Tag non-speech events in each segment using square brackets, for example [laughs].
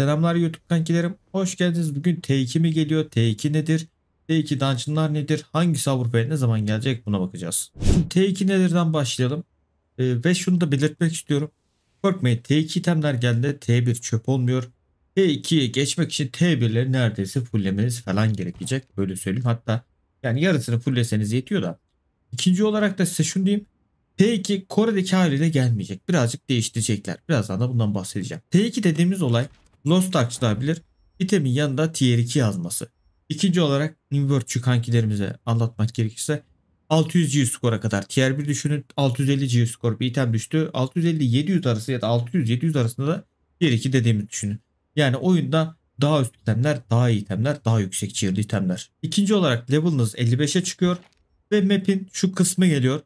Selamlar YouTube kankilerim. Hoş geldiniz. Bugün T2 mi geliyor? T2 nedir? T2 dungeonlar nedir? Hangisi Avrupa'ya ne zaman gelecek? Buna bakacağız. Şimdi T2 nedirden başlayalım. Ee, ve şunu da belirtmek istiyorum. Korkmayın T2 itemler geldi. T1 çöp olmuyor. T2'ye geçmek için T1'leri neredeyse fulllemeniz falan gerekecek. Böyle söyleyeyim. Hatta yani yarısını fulleseniz yetiyor da. İkinci olarak da size şunu diyeyim. T2 Kore'deki haliyle gelmeyecek. Birazcık değiştirecekler. Birazdan da bundan bahsedeceğim. T2 dediğimiz olay Lost Arkçılar bilir itemin yanında tier 2 yazması. İkinci olarak New invert çıkankilerimize anlatmak gerekirse 600 G skora kadar tier 1 düşünün 650 G skor bir item düştü 650-700 arası ya da 600-700 arasında da tier 2 dediğimi düşünün. Yani oyunda daha üst itemler, daha iyi itemler, daha yüksek tier'li itemler. İkinci olarak level'ınız 55'e çıkıyor ve map'in şu kısmı geliyor.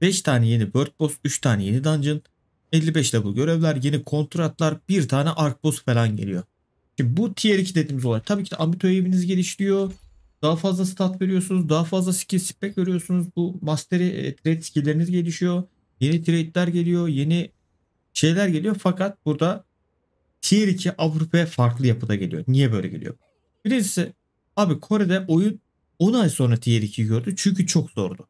5 tane yeni Bird boss, 3 tane yeni dungeon, 55'te bu görevler, yeni kontratlar, bir tane ark boss falan geliyor. Şimdi bu tier 2 dediğimiz olay. Tabii ki de ambito eviniz geliştiriyor. Daha fazla stat veriyorsunuz. Daha fazla skill spec veriyorsunuz. Bu mastery e, trade skillleriniz gelişiyor. Yeni trade'ler geliyor. Yeni şeyler geliyor. Fakat burada tier 2 Avrupa'ya farklı yapıda geliyor. Niye böyle geliyor? Birincisi abi Kore'de oyun 10 ay sonra tier 2 gördü. Çünkü çok zordu.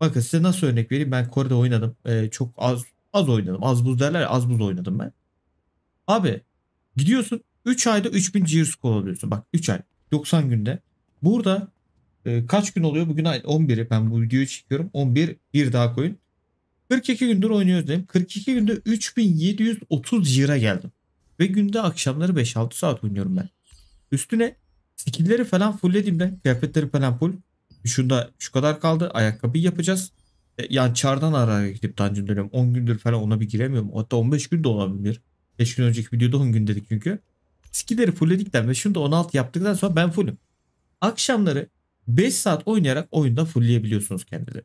Bakın size nasıl örnek vereyim. Ben Kore'de oynadım. Ee, çok az Az oynadım. Az buz derler ya, az buz oynadım ben. Abi gidiyorsun 3 ayda 3000 cheers score alıyorsun. Bak 3 ay 90 günde. Burada e, kaç gün oluyor? Bugün ay 11'i ben bu videoyu çekiyorum. 11 bir daha koyun. 42 gündür oynuyoruz dedim. 42 günde 3730 cheer'a geldim. Ve günde akşamları 5-6 saat oynuyorum ben. Üstüne skill'leri falan fullledim de kıyafetleri falan full. Şunda şu kadar kaldı. Ayakkabı yapacağız. E, yani çardan ara gidip dungeon dönüyorum. 10 gündür falan ona bir giremiyorum. Hatta 15 gün de olabilir. 5 gün önceki videoda 10 gün dedik çünkü. Skilleri fullledikten ve şunu da 16 yaptıktan sonra ben fullüm. Akşamları 5 saat oynayarak oyunda fullleyebiliyorsunuz kendinizi.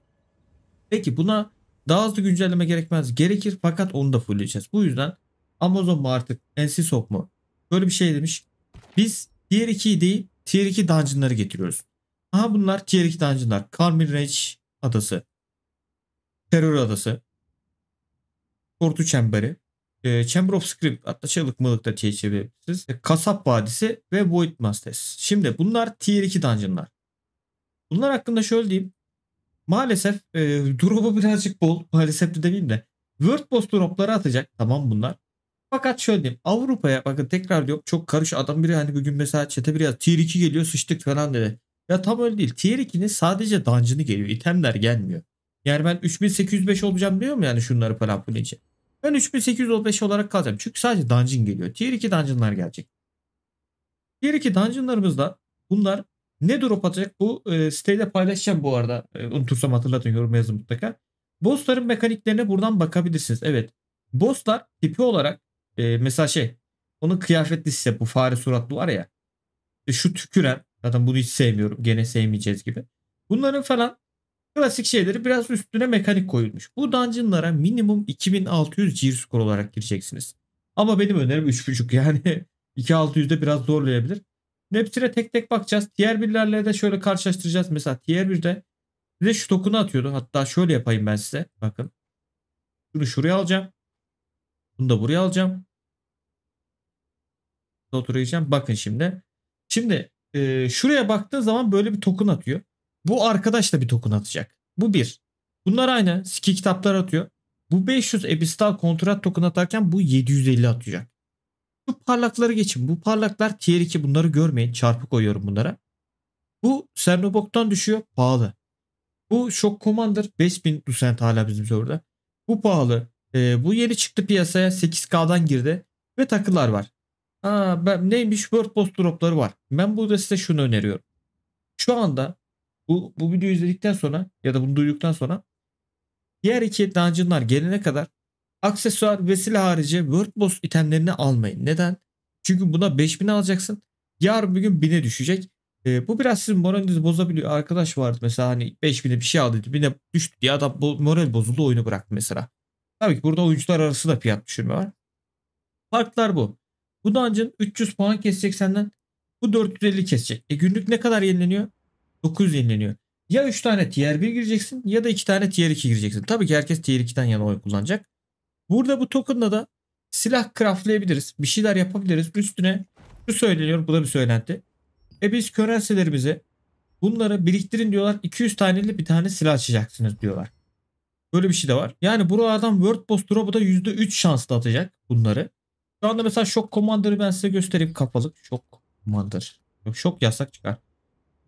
Peki buna daha hızlı güncelleme gerekmez. Gerekir fakat onu da fullleyeceğiz. Bu yüzden Amazon mu artık NC Sok mu? Böyle bir şey demiş. Biz tier 2'yi değil tier 2 dungeonları getiriyoruz. Aha bunlar tier 2 dungeonlar. Carmen Rage adası. Terör Adası, Korku Çemberi, e, Chamber of Script hatta çığlık mılık da diye çevirebilirsiniz. E, Kasap Vadisi ve Void Masters. Şimdi bunlar Tier 2 dungeonlar. Bunlar hakkında şöyle diyeyim. Maalesef e, drop'u birazcık bol. Maalesef de demeyeyim de. World Boss dropları atacak. Tamam bunlar. Fakat şöyle diyeyim. Avrupa'ya bakın tekrar diyorum çok karış. Adam biri hani bugün mesela çete biri yaz. Tier 2 geliyor sıçtık falan dedi. Ya tam öyle değil. Tier 2'nin sadece dungeon'ı geliyor. itemler gelmiyor. Yani ben 3805 olacağım diyor mu yani şunları falan filanca. Ben 3805 olarak kalacağım. Çünkü sadece dungeon geliyor. Tier 2 dungeonlar gelecek. Tier 2 dungeonlarımızda bunlar ne drop atacak? Bu e, sitede paylaşacağım bu arada. E, unutursam hatırlatın yorum yazın mutlaka. Bossların mekaniklerine buradan bakabilirsiniz. Evet. Bosslar tipi olarak e, mesela şey onun kıyafet listesi bu fare suratlı var ya. E, şu tüküren zaten bunu hiç sevmiyorum. Gene sevmeyeceğiz gibi. Bunların falan Klasik şeyleri biraz üstüne mekanik koyulmuş. Bu dungeonlara minimum 2600 gear score olarak gireceksiniz. Ama benim önerim 3.5 [laughs] yani 2600'de biraz zorlayabilir. Hepsine tek tek bakacağız. Diğer birlerle de şöyle karşılaştıracağız. Mesela diğer birde size şu tokunu atıyordu. Hatta şöyle yapayım ben size. Bakın. Şunu şuraya alacağım. Bunu da buraya alacağım. oturayacağım. Bakın şimdi. Şimdi e, şuraya baktığın zaman böyle bir tokun atıyor. Bu arkadaş da bir token atacak. Bu bir. Bunlar aynı. Ski kitaplar atıyor. Bu 500 epistal kontrat token atarken bu 750 atacak. Bu parlakları geçin. Bu parlaklar tier 2 bunları görmeyin. Çarpı koyuyorum bunlara. Bu Sernobok'tan düşüyor. Pahalı. Bu Shock Commander 5000 Lucent hala bizim orada. Bu pahalı. E, bu yeni çıktı piyasaya 8K'dan girdi. Ve takılar var. Aa, ben, neymiş World Post dropları var. Ben burada size şunu öneriyorum. Şu anda bu, bu videoyu izledikten sonra ya da bunu duyduktan sonra diğer iki dungeonlar gelene kadar aksesuar vesile silah harici World Boss itemlerini almayın. Neden? Çünkü buna 5000 alacaksın. Yarın bir gün 1000'e düşecek. E, bu biraz sizin moralinizi bozabiliyor. Arkadaş vardı mesela hani 5000'e bir şey aldı. 1000'e düştü ya da bu moral bozuldu oyunu bıraktı mesela. Tabii ki burada oyuncular arası da fiyat düşürme var. Farklar bu. Bu dungeon 300 puan kesecek senden. Bu 450 kesecek. E günlük ne kadar yenileniyor? 900 yenileniyor. Ya 3 tane tier 1 gireceksin ya da 2 tane tier 2 gireceksin. Tabii ki herkes tier 2'den yana oy kullanacak. Burada bu token'la da silah craftlayabiliriz. Bir şeyler yapabiliriz. Üstüne şu söyleniyor. Bu da bir söylenti. E biz currency'lerimizi bunları biriktirin diyorlar. 200 taneli bir tane silah açacaksınız diyorlar. Böyle bir şey de var. Yani buralardan World Boss drop'u da %3 şanslı atacak bunları. Şu anda mesela Shock Commander'ı ben size göstereyim kapalı. Shock Commander. Yok Shock yasak çıkar.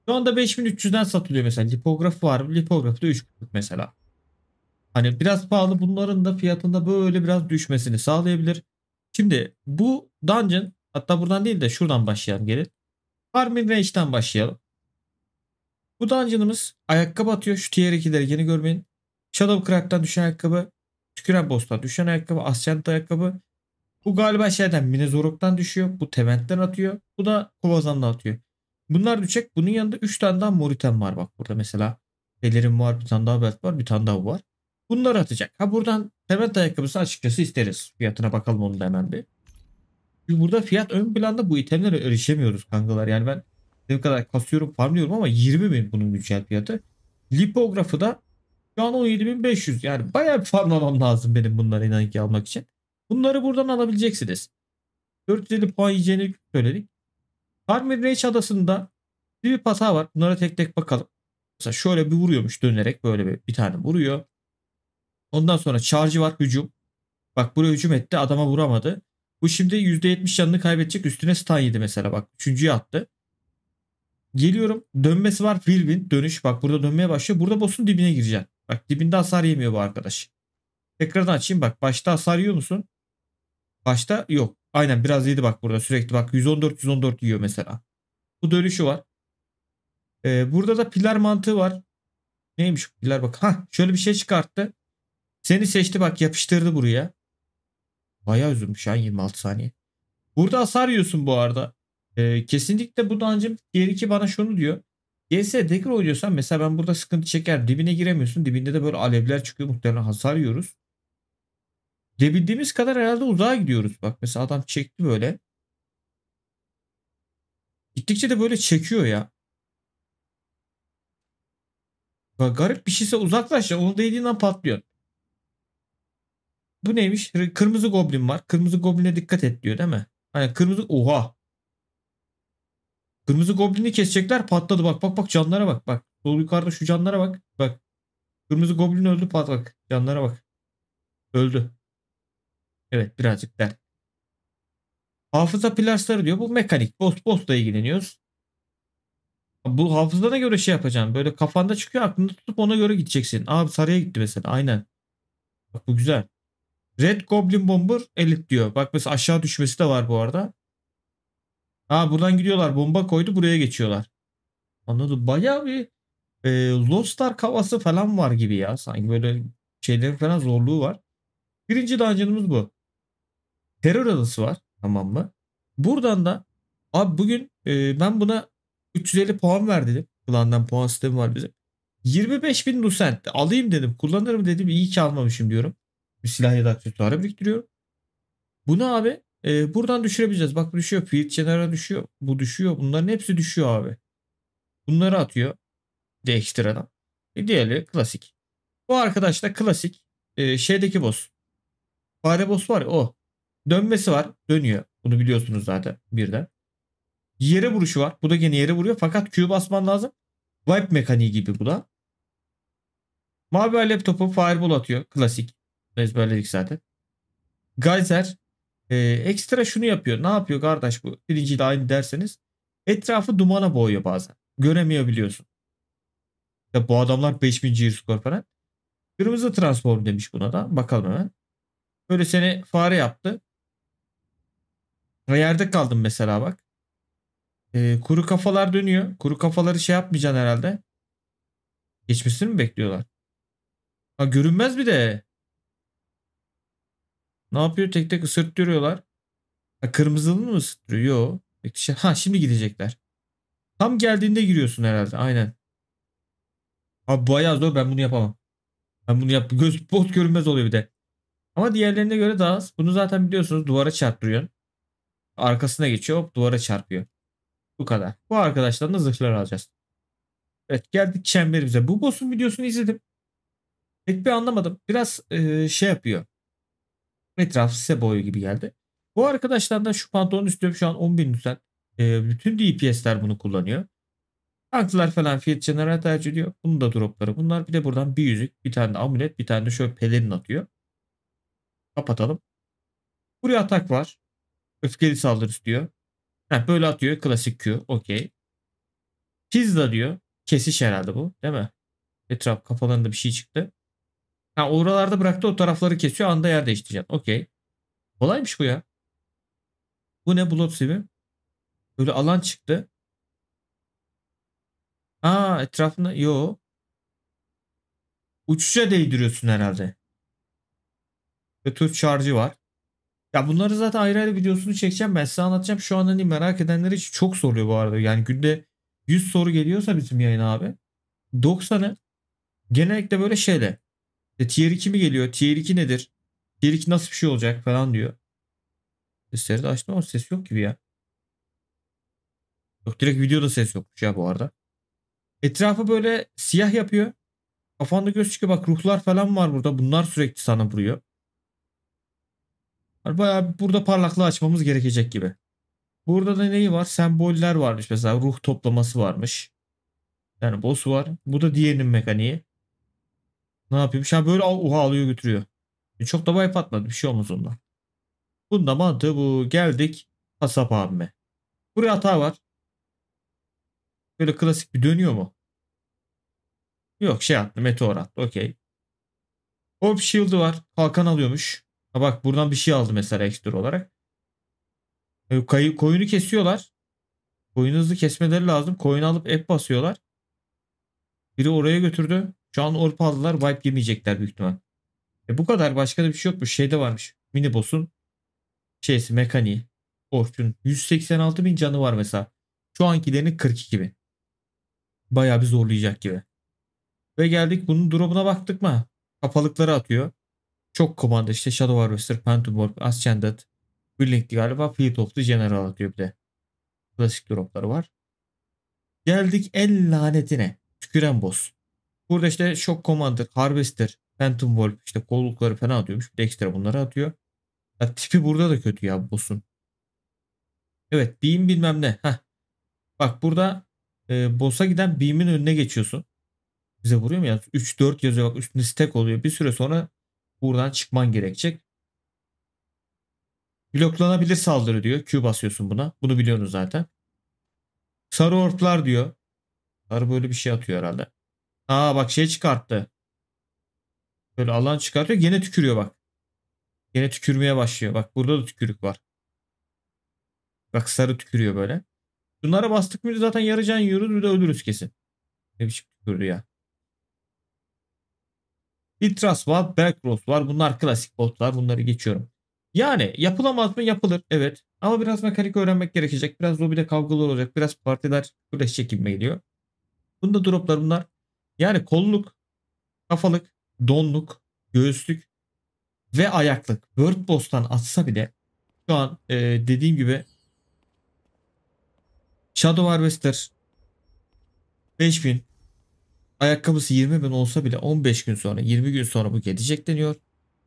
Şu anda 5300'den satılıyor mesela. Lipograf var. Lipograf da 3.5 mesela. Hani biraz pahalı bunların da fiyatında böyle biraz düşmesini sağlayabilir. Şimdi bu dungeon hatta buradan değil de şuradan başlayalım geri. Farming Range'den başlayalım. Bu dungeon'ımız ayakkabı atıyor. Şu tier 2'leri yeni görmeyin. Shadowcraft'tan düşen ayakkabı. Tüküren Boss'tan düşen ayakkabı. Ascent ayakkabı. Bu galiba şeyden Minezorok'tan düşüyor. Bu Tement'ten atıyor. Bu da Kovazan'dan atıyor. Bunlar düşecek. Bunun yanında 3 tane daha Moritem var bak burada mesela. Pelerin var, bir tane daha belt var, bir tane daha var. Bunları atacak. Ha buradan temel ayakkabısı açıkçası isteriz. Fiyatına bakalım onu da hemen bir. Çünkü burada fiyat ön planda bu itemlere erişemiyoruz kankalar. Yani ben ne kadar kasıyorum farmlıyorum ama 20 bin bunun güncel fiyatı. Lipografı da şu an 17.500 yani bayağı bir farmlamam lazım benim bunları inan ki almak için. Bunları buradan alabileceksiniz. 450 puan yiyeceğini söyledik. Carmen Rage adasında bir pata var. Bunlara tek tek bakalım. Mesela şöyle bir vuruyormuş dönerek böyle bir, bir tane vuruyor. Ondan sonra charge var hücum. Bak buraya hücum etti adama vuramadı. Bu şimdi %70 canını kaybedecek üstüne stun yedi mesela bak. Üçüncüyü attı. Geliyorum dönmesi var Wilwin dönüş bak burada dönmeye başlıyor. Burada boss'un dibine gireceksin. Bak dibinde hasar yemiyor bu arkadaş. Tekrardan açayım bak başta hasar yiyor musun? Başta yok. Aynen biraz yedi bak burada sürekli bak 114-114 yiyor mesela. Bu dönüşü var. Ee, burada da pilar mantığı var. Neymiş bu pilar bak. Ha şöyle bir şey çıkarttı. Seni seçti bak yapıştırdı buraya. baya üzülmüş yani 26 saniye. Burada hasar yiyorsun bu arada. Ee, kesinlikle bu dancım geri ki bana şunu diyor. GS Dagger oynuyorsan mesela ben burada sıkıntı çeker. Dibine giremiyorsun. Dibinde de böyle alevler çıkıyor. Muhtemelen hasar yiyoruz. Gidebildiğimiz kadar herhalde uzağa gidiyoruz. Bak mesela adam çekti böyle. Gittikçe de böyle çekiyor ya. Bak garip bir şeyse uzaklaş ya. Onu değdiğinden patlıyor. Bu neymiş? Kırmızı goblin var. Kırmızı gobline dikkat et diyor değil mi? Hani kırmızı... Oha! Kırmızı goblini kesecekler patladı. Bak bak bak canlara bak. Bak sol yukarıda şu canlara bak. Bak. Kırmızı goblin öldü pat bak. Canlara bak. Öldü. Evet birazcık dert. Hafıza plajları diyor. Bu mekanik. Boss boss'la ilgileniyoruz. Bu hafızana göre şey yapacaksın. Böyle kafanda çıkıyor aklında tutup ona göre gideceksin. Abi saraya gitti mesela. Aynen. Bak bu güzel. Red Goblin Bomber elit diyor. Bak mesela aşağı düşmesi de var bu arada. Ha buradan gidiyorlar. Bomba koydu buraya geçiyorlar. Anladım. Bayağı bir e, Lost Ark havası falan var gibi ya. Sanki böyle şeylerin falan zorluğu var. Birinci dungeon'ımız bu terör anısı var tamam mı? Buradan da abi bugün e, ben buna 350 puan ver dedim. Klan'dan puan sistemi var bizim. 25 bin Lucent alayım dedim. Kullanırım dedim. İyi ki almamışım diyorum. Bir silah ya da aksesuarı biriktiriyorum. Bunu abi e, buradan düşürebileceğiz. Bak düşüyor. Field General düşüyor. Bu düşüyor. Bunların hepsi düşüyor abi. Bunları atıyor. De ekstradan. E, diğerleri klasik. Bu arkadaş da klasik. E, şeydeki boss. Fare boss var ya o. Dönmesi var. Dönüyor. Bunu biliyorsunuz zaten birden. Yere vuruşu var. Bu da gene yere vuruyor. Fakat Q basman lazım. Wipe mekaniği gibi bu da. Mavi laptopu topu fireball atıyor. Klasik. Ezberledik zaten. Geyser e, ekstra şunu yapıyor. Ne yapıyor kardeş bu? Birinciyle aynı derseniz. Etrafı dumana boğuyor bazen. Göremiyor biliyorsun. Ya bu adamlar 5000 G skor falan. Kırmızı transform demiş buna da. Bakalım hemen. Böyle seni fare yaptı. Ve yerde kaldım mesela bak. Ee, kuru kafalar dönüyor. Kuru kafaları şey yapmayacaksın herhalde. Geçmesini mi bekliyorlar? Ha görünmez bir de. Ne yapıyor? Tek tek ısırttırıyorlar. Ha, kırmızılı mı ısırtıyor? Yo. Bekleşen. Ha şimdi gidecekler. Tam geldiğinde giriyorsun herhalde. Aynen. Abi bayağı zor. Ben bunu yapamam. Ben bunu yap. Göz bot görünmez oluyor bir de. Ama diğerlerine göre daha az. Bunu zaten biliyorsunuz duvara çarptırıyorsun. Arkasına geçiyor hop duvara çarpıyor. Bu kadar. Bu arkadaşlarla zırhlar alacağız. Evet geldik çemberimize. Bu boss'un videosunu izledim. Pek bir anlamadım. Biraz e, şey yapıyor. Etraf size boyu gibi geldi. Bu arkadaşlar şu pantolon istiyorum. Şu an 10.000 lütfen. E, bütün DPS'ler bunu kullanıyor. Tanklar falan fiyat general tercih ediyor. Bunu da dropları bunlar. Bir de buradan bir yüzük, bir tane de amulet, bir tane de şöyle pelerin atıyor. Kapatalım. Buraya atak var. Öfkeli saldırısı diyor. Heh, böyle atıyor. Klasik Q. Okey. Pizza diyor. Kesiş herhalde bu. Değil mi? Etraf kafalarında bir şey çıktı. Ha, oralarda bıraktı o tarafları kesiyor. Anda yer değiştireceksin. Okey. Kolaymış bu ya. Bu ne? Blood Sivim. Böyle alan çıktı. Aa etrafında yo. Uçuşa değdiriyorsun herhalde. Ve tur şarjı var. Ya bunları zaten ayrı ayrı videosunu çekeceğim ben size anlatacağım. Şu an hani merak edenler için çok soruyor bu arada. Yani günde 100 soru geliyorsa bizim yayın abi. 90'ı genellikle böyle şeyle. İşte tier 2 mi geliyor? Tier 2 nedir? Tier 2 nasıl bir şey olacak falan diyor. Sesleri de açtım ama ses yok gibi ya. Yok direkt videoda ses yokmuş ya bu arada. Etrafı böyle siyah yapıyor. Kafanda göz çıkıyor. Bak ruhlar falan var burada. Bunlar sürekli sana vuruyor. Hani bayağı burada parlaklığı açmamız gerekecek gibi. Burada da neyi var? Semboller varmış mesela ruh toplaması varmış. Yani boss var. Bu da diğerinin mekaniği. Ne yapıyormuş? Ha böyle oha alıyor götürüyor. Çok da wipe atmadı. Bir şey olmaz ondan. Bunun da mantığı bu. Geldik Asap abime. Buraya hata var. Böyle klasik bir dönüyor mu? Yok şey attı. Meteor attı. Okey. Orb Shield'ı var. Kalkan alıyormuş. Ha bak buradan bir şey aldı mesela ekstra olarak. E, kayı, koyunu kesiyorlar. Koyunu hızlı kesmeleri lazım. Koyunu alıp app basıyorlar. Biri oraya götürdü. Şu an orp aldılar. Wipe yemeyecekler büyük ihtimal. E bu kadar. Başka da bir şey yokmuş. Şeyde varmış. minibosun boss'un şeysi mekaniği. Orp'un 186 bin canı var mesela. Şu ankilerinin 42 bin. Bayağı bir zorlayacak gibi. Ve geldik bunun durumuna baktık mı? Kapalıkları atıyor. Çok komanda işte Shadow Harvester, Pentumorg, Ascended, Blink'ti galiba Fleet of the General atıyor bir de. Klasik dropları var. Geldik el lanetine. Tüküren boss. Burada işte Shock Commander, Harvester, Phantom Wolf işte kollukları fena atıyormuş. Bir de ekstra bunları atıyor. Ya, tipi burada da kötü ya boss'un. Evet beam bilmem ne. Heh. Bak burada e, boss'a giden beam'in önüne geçiyorsun. Bize vuruyor mu ya? 3-4 yazıyor bak üstünde stack oluyor. Bir süre sonra Buradan çıkman gerekecek. Bloklanabilir saldırı diyor. Q basıyorsun buna. Bunu biliyorsunuz zaten. Sarı orplar diyor. Sarı böyle bir şey atıyor herhalde. Aa bak şey çıkarttı. Böyle alan çıkartıyor. Gene tükürüyor bak. Gene tükürmeye başlıyor. Bak burada da tükürük var. Bak sarı tükürüyor böyle. Bunlara bastık mıydı zaten yarı can yiyoruz bir de ölürüz kesin. Ne biçim tükürdü ya. Filtras var, Backross var. Bunlar klasik botlar. Bunları geçiyorum. Yani yapılamaz mı? Yapılır. Evet. Ama biraz mekanik öğrenmek gerekecek. Biraz lobide kavgalar olacak. Biraz partiler güreşecek gibi geliyor. Bunda droplar bunlar. Yani kolluk, kafalık, donluk, göğüslük ve ayaklık. Bird Boss'tan atsa bile şu an e, dediğim gibi Shadow Harvester 5000 Ayakkabısı 20 bin olsa bile 15 gün sonra 20 gün sonra bu gelecek deniyor.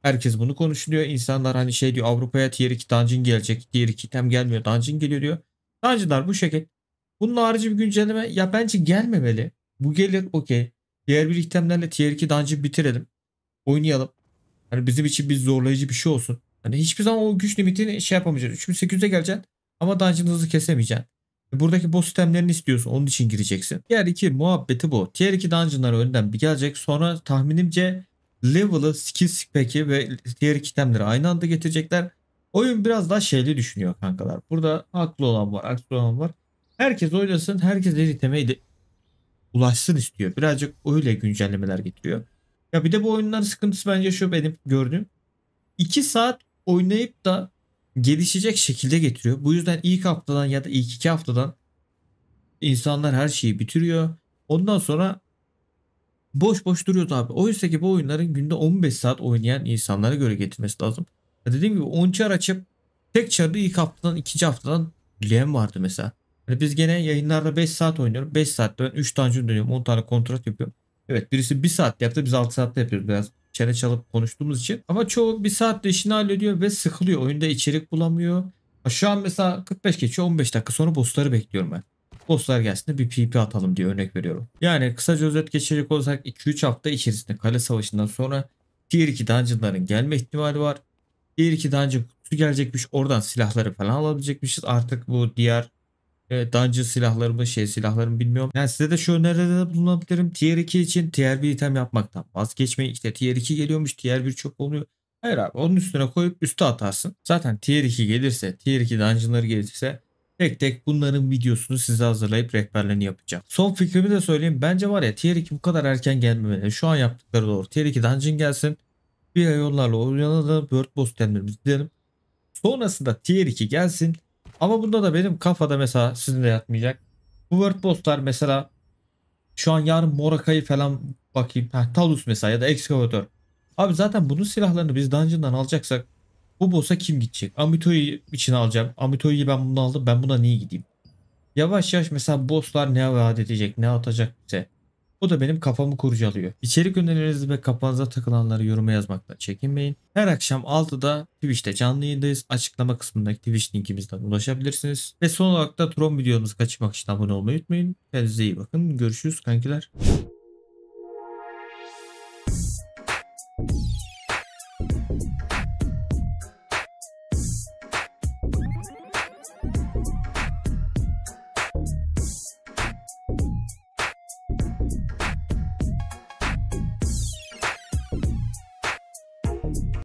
Herkes bunu konuşuluyor. İnsanlar hani şey diyor Avrupa'ya tier 2 dungeon gelecek. Tier 2 tem gelmiyor dungeon geliyor diyor. Dungeonlar bu şekil. Bunun harici bir güncelleme ya bence gelmemeli. Bu gelir okey. Diğer bir itemlerle tier 2 dungeon bitirelim. Oynayalım. Hani bizim için bir zorlayıcı bir şey olsun. Hani hiçbir zaman o güç limitini şey yapamayacağız. 3800'e geleceksin ama dungeon hızı kesemeyeceksin. Buradaki boss sistemlerini istiyorsun. Onun için gireceksin. Diğer iki muhabbeti bu. Diğer iki dungeonlar önden bir gelecek. Sonra tahminimce level'ı, skill pack'i ve diğer iki itemleri aynı anda getirecekler. Oyun biraz daha şeyli düşünüyor kankalar. Burada haklı olan var, haklı olan var. Herkes oynasın, herkes el iteme ulaşsın istiyor. Birazcık öyle güncellemeler getiriyor. Ya bir de bu oyunların sıkıntısı bence şu benim gördüğüm. 2 saat oynayıp da gelişecek şekilde getiriyor. Bu yüzden ilk haftadan ya da ilk iki haftadan insanlar her şeyi bitiriyor. Ondan sonra boş boş duruyor abi. Oysa ki bu oyunların günde 15 saat oynayan insanlara göre getirmesi lazım. Ya dediğim gibi 10 çar açıp tek çarı ilk haftadan ikinci haftadan bilen vardı mesela. Yani biz gene yayınlarda 5 saat oynuyorum. 5 saatte ben 3 tane dönüyorum. 10 tane kontrat yapıyorum. Evet birisi 1 saat yaptı biz 6 saatte yapıyoruz biraz çene çalıp konuştuğumuz için. Ama çoğu bir saatte işini hallediyor ve sıkılıyor. Oyunda içerik bulamıyor. Şu an mesela 45 geçiyor 15 dakika sonra bossları bekliyorum ben. Bosslar gelsin de bir pp atalım diye örnek veriyorum. Yani kısaca özet geçecek olsak 2-3 hafta içerisinde kale savaşından sonra diğer iki dungeonların gelme ihtimali var. Diğer iki dungeon kutusu gelecekmiş oradan silahları falan alabilecekmişiz. Artık bu diğer Evet dungeon silahlarımı şey silahlarımı bilmiyorum. Yani size de şu öneride de bulunabilirim. Tier 2 için tier 1 item yapmaktan vazgeçmeyin. İşte tier 2 geliyormuş tier 1 çok oluyor. Hayır abi onun üstüne koyup üste atarsın. Zaten tier 2 gelirse tier 2 dungeonları gelirse Tek tek bunların videosunu size hazırlayıp rehberlerini yapacağım. Son fikrimi de söyleyeyim. Bence var ya tier 2 bu kadar erken gelmemeli. Şu an yaptıkları doğru. Tier 2 dungeon gelsin. Bir yollarla oynayalım. Bird boss temlerimizi diyelim. Sonrasında tier 2 gelsin. Ama bunda da benim kafada mesela sizin de yatmayacak. Bu WordPost'lar mesela şu an yarın Moraka'yı falan bakayım. Ha, Talus mesela ya da Excavator. Abi zaten bunun silahlarını biz dungeon'dan alacaksak bu boss'a kim gidecek? Amito'yu için alacağım. Amito'yu ben bunu aldım. Ben buna niye gideyim? Yavaş yavaş mesela boss'lar ne vaat edecek? Ne atacak bize? Bu da benim kafamı kurcalıyor. İçerik önerilerinizi ve kafanıza takılanları yoruma yazmakla çekinmeyin. Her akşam 6'da Twitch'te canlı yayındayız. Açıklama kısmındaki Twitch linkimizden ulaşabilirsiniz. Ve son olarak da Tron videomuzu kaçırmak için abone olmayı unutmayın. Kendinize iyi bakın. Görüşürüz kankiler.